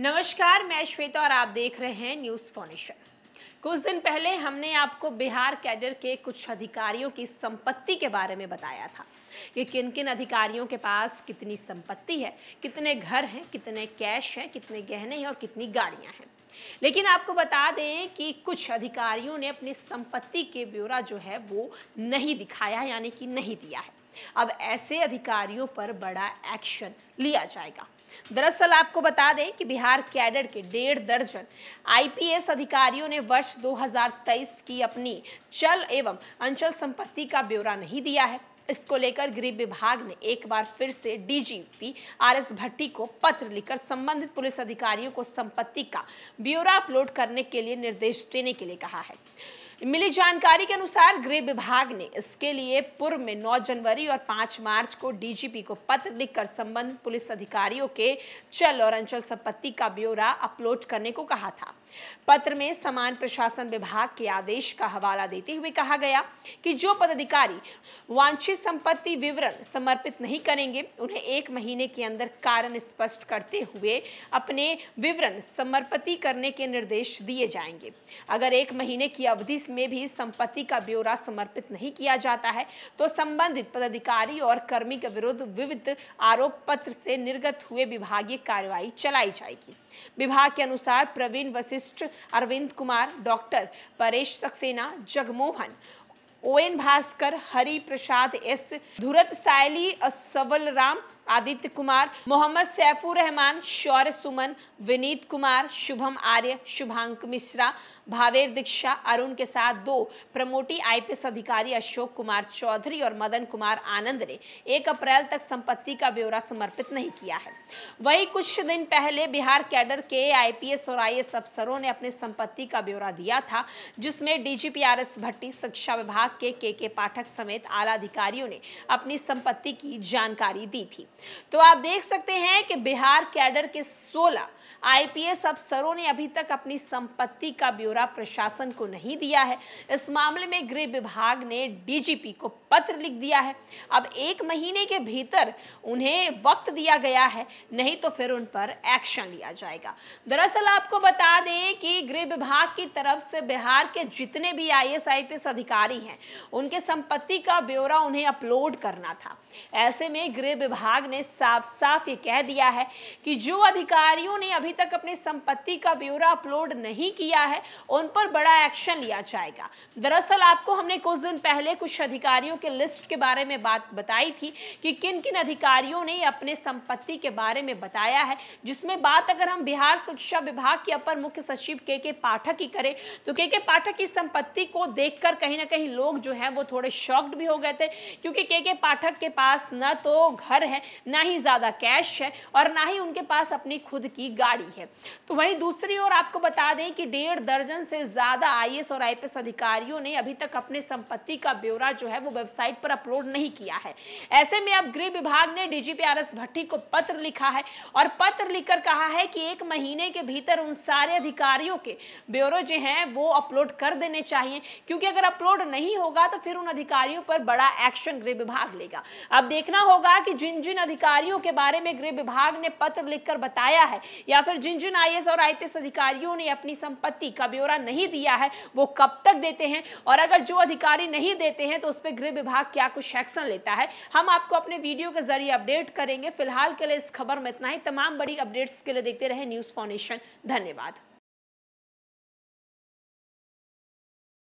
नमस्कार मैं श्वेता और आप देख रहे हैं न्यूज फॉनेशन कुछ दिन पहले हमने आपको बिहार कैडर के कुछ अधिकारियों की संपत्ति के बारे में बताया था कि किन किन अधिकारियों के पास कितनी संपत्ति है कितने घर हैं कितने कैश हैं कितने गहने हैं और कितनी गाड़ियां हैं लेकिन आपको बता दें कि कुछ अधिकारियों ने अपनी संपत्ति के ब्यौरा जो है वो नहीं दिखाया यानी कि नहीं दिया है अब ऐसे अधिकारियों पर बड़ा एक्शन लिया जाएगा दरअसल आपको बता दें कि बिहार कैडर के डेढ़ दर्जन आईपीएस अधिकारियों ने वर्ष 2023 की अपनी चल एवं अंचल संपत्ति का ब्यौरा नहीं दिया है इसको लेकर गृह विभाग ने एक बार फिर से डीजीपी आर एस भट्टी को पत्र लिखकर संबंधित पुलिस अधिकारियों को संपत्ति का ब्यौरा अपलोड करने के लिए निर्देश देने के लिए कहा है मिली जानकारी के अनुसार गृह विभाग ने इसके लिए पूर्व में 9 जनवरी और 5 मार्च को डीजीपी को पत्र लिखकर संबंध पुलिस अधिकारियों के चल और अंचल संपत्ति का ब्यौरा अपलोड करने को कहा था पत्र में समान प्रशासन विभाग के आदेश का हवाला देते हुए कहा गया कि जो पदाधिकारी वांछित संपत्ति विवरण समर्पित नहीं करेंगे उन्हें एक महीने के अंदर कारण स्पष्ट करते हुए अपने विवरण समर्पित करने के निर्देश दिए जाएंगे अगर एक महीने की अवधि में भी संपत्ति का ब्यौरा समर्पित नहीं किया जाता है तो संबंधित पदाधिकारी और कर्मी के विरुद्ध विविध आरोप पत्र से निर्गत हुए विभागीय कार्रवाई चलाई जाएगी विभाग के अनुसार Praveen Vashishtha Mishra Arvind Kumar doctor Paresh Saxena Jagmohan O N Bhaskar Hari Prasad S Dhurat Sayali Sabal Ram Aditya Kumar Mohammad Saifur Rahman शौर्य सुमन विनीत कुमार शुभम आर्य शुभांक मिश्रा भावेर दीक्षा अरुण के साथ दो प्रमोटी आईपीएस अधिकारी अशोक कुमार चौधरी और मदन कुमार आनंद ने एक अप्रैल तक संपत्ति का ब्यौरा समर्पित नहीं किया है वही कुछ दिन पहले बिहार कैडर के आईपीएस और आई अफसरों ने अपने संपत्ति का ब्यौरा दिया था जिसमें डीजीपी आर एस भट्टी शिक्षा विभाग के के के पाठक समेत आला अधिकारियों ने अपनी संपत्ति की जानकारी दी थी तो आप देख सकते हैं कि बिहार कैडर के 16 आईपीएस अफसरों ने अभी तक अपनी संपत्ति का ब्यौरा प्रशासन को नहीं दिया है इस मामले में गृह विभाग ने डीजीपी को पत्र लिख दिया है अब एक महीने के भीतर उन्हें वक्त दिया गया है नहीं तो फिर उन पर एक्शन लिया जाएगा दरअसल आपको बता दें कि गृह विभाग की तरफ से बिहार के जितने भी आई एस अधिकारी हैं उनके संपत्ति का ब्यौरा उन्हें अपलोड करना था ऐसे में गृह विभाग विभाग ने साफ साफ ये कह दिया है कि जो अधिकारियों ने अभी तक अपनी संपत्ति का ब्यौरा अपलोड नहीं किया है उन पर बड़ा एक्शन लिया जाएगा दरअसल आपको हमने कुछ दिन पहले कुछ अधिकारियों के लिस्ट के बारे में बात बताई थी कि किन किन अधिकारियों ने अपने संपत्ति के बारे में बताया है जिसमें बात अगर हम बिहार शिक्षा विभाग के अपर मुख्य सचिव के के पाठक की करें तो के के पाठक की संपत्ति को देखकर कहीं ना कहीं लोग जो है वो थोड़े शॉक्ड भी हो गए थे क्योंकि के के पाठक के पास न तो घर है ना ही ज़्यादा कैश है और ना ही उनके पास अपनी खुद की गाड़ी है तो वहीं दूसरी ओर आपको बता दें कि डेढ़ दर्जन से ज़्यादा आई और आई अधिकारियों ने अभी तक अपने संपत्ति का ब्यौरा जो है वो वेबसाइट पर अपलोड नहीं किया है ऐसे में अब गृह विभाग ने डीजीपी आर एस भट्टी को पत्र लिखा है और पत्र लिखकर कहा है कि एक महीने के भीतर उन सारे अधिकारियों के ब्यूरो जो हैं वो अपलोड कर देने चाहिए क्योंकि अगर अपलोड नहीं होगा तो फिर उन अधिकारियों पर बड़ा एक्शन गृह विभाग लेगा अब देखना होगा कि जिन जिन अधिकारियों के बारे में गृह विभाग ने पत्र लिखकर बताया है या फिर जिन जिन आई और आई अधिकारियों ने अपनी संपत्ति का ब्यौरा नहीं दिया है वो कब तक देते हैं और अगर जो अधिकारी नहीं देते हैं तो उस पर गृह विभाग क्या कुछ एक्शन लेता है हम आपको अपने वीडियो के जरिए अपडेट करेंगे फिलहाल के लिए इस खबर में इतना ही तमाम बड़ी अपडेट्स के लिए देखते रहे न्यूज फाउंडेशन धन्यवाद